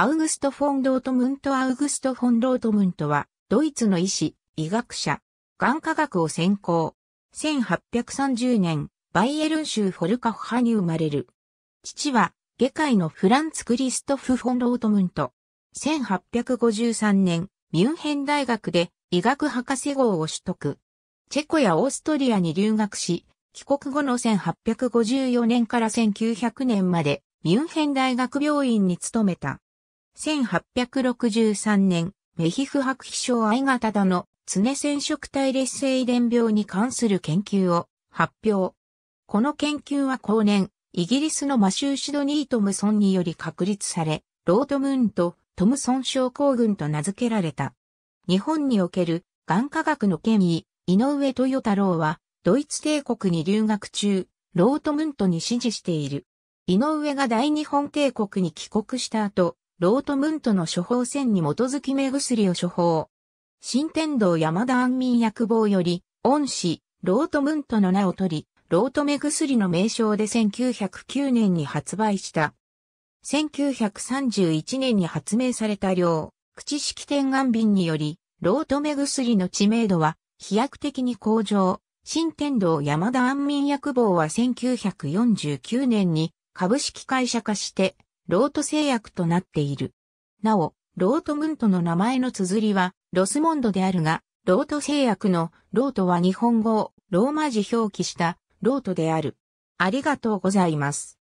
アウグスト・フォン・ロートムント・アウグスト・フォン・ロートムントは、ドイツの医師、医学者、眼科学を専攻。1830年、バイエルン州フォルカフ派に生まれる。父は、下界のフランツ・クリストフ・フォン・ロートムント。1853年、ミュンヘン大学で医学博士号を取得。チェコやオーストリアに留学し、帰国後の1854年から1900年までミュンヘン大学病院に勤めた。1863年、メヒフ白皮症愛型だの、常染色体劣性遺伝病に関する研究を発表。この研究は後年、イギリスのマシュー・シドニー・トムソンにより確立され、ロートムーンとトムソン症候群と名付けられた。日本における眼科学の権威、井上豊太郎は、ドイツ帝国に留学中、ロートムントに指示している。井上が大日本帝国に帰国した後、ロートムントの処方箋に基づき目薬を処方。新天道山田安民薬房より、恩師、ロートムントの名を取り、ロート目薬の名称で1909年に発売した。1931年に発明された量、口式天眼瓶により、ロート目薬の知名度は飛躍的に向上。新天道山田安民薬房は1949年に株式会社化してロート製薬となっている。なお、ロートムントの名前の綴りは、ロスモンドであるが、ロート製薬のロートは日本語をローマ字表記したロートである。ありがとうございます。